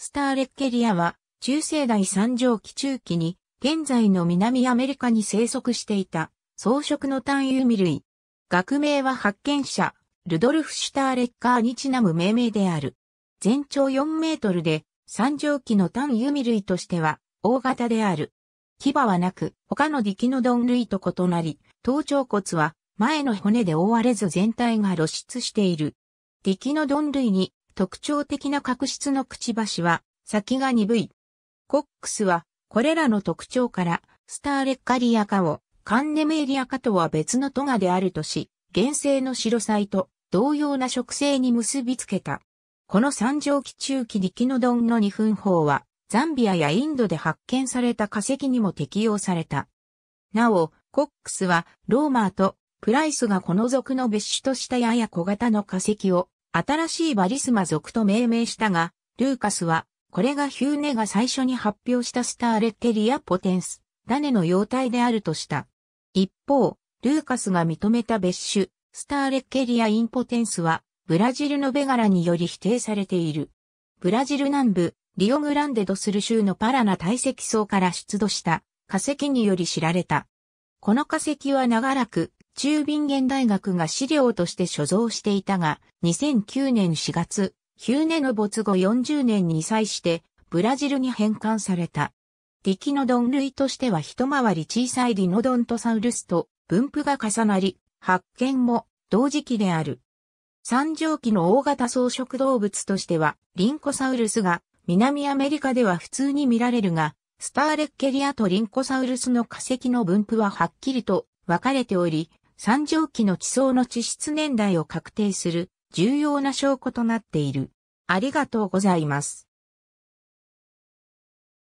スターレッケリアは中世代三畳期中期に現在の南アメリカに生息していた草食の単有味類。学名は発見者、ルドルフ・シュターレッカーにちなむ命名である。全長4メートルで三畳期の単有味類としては大型である。牙はなく、他のディキノドン類と異なり、頭頂骨は前の骨で覆われず全体が露出している。ディキノドン類に特徴的な角質のくちばしは先が鈍い。コックスはこれらの特徴からスターレッカリア化をカンネメリア化とは別のトガであるとし、原生の白菜と同様な植生に結びつけた。この三畳紀中期リキノドンの二分法はザンビアやインドで発見された化石にも適用された。なお、コックスはローマーとプライスがこの属の別種としたやや小型の化石を新しいバリスマ族と命名したが、ルーカスは、これがヒューネが最初に発表したスターレッテリア・ポテンス、種の様態であるとした。一方、ルーカスが認めた別種、スターレッケリア・インポテンスは、ブラジルのベガラにより否定されている。ブラジル南部、リオグランデドスル州のパラナ堆積層から出土した化石により知られた。この化石は長らく中便元大学が資料として所蔵していたが、2009年4月、ヒューネの没後40年に際して、ブラジルに返還された。リキノドン類としては一回り小さいリノドントサウルスと分布が重なり、発見も同時期である。三畳期の大型草食動物としては、リンコサウルスが南アメリカでは普通に見られるが、スターレッケリアとリンコサウルスの化石の分布ははっきりと分かれており、三畳紀の地層の地質年代を確定する重要な証拠となっている。ありがとうございます。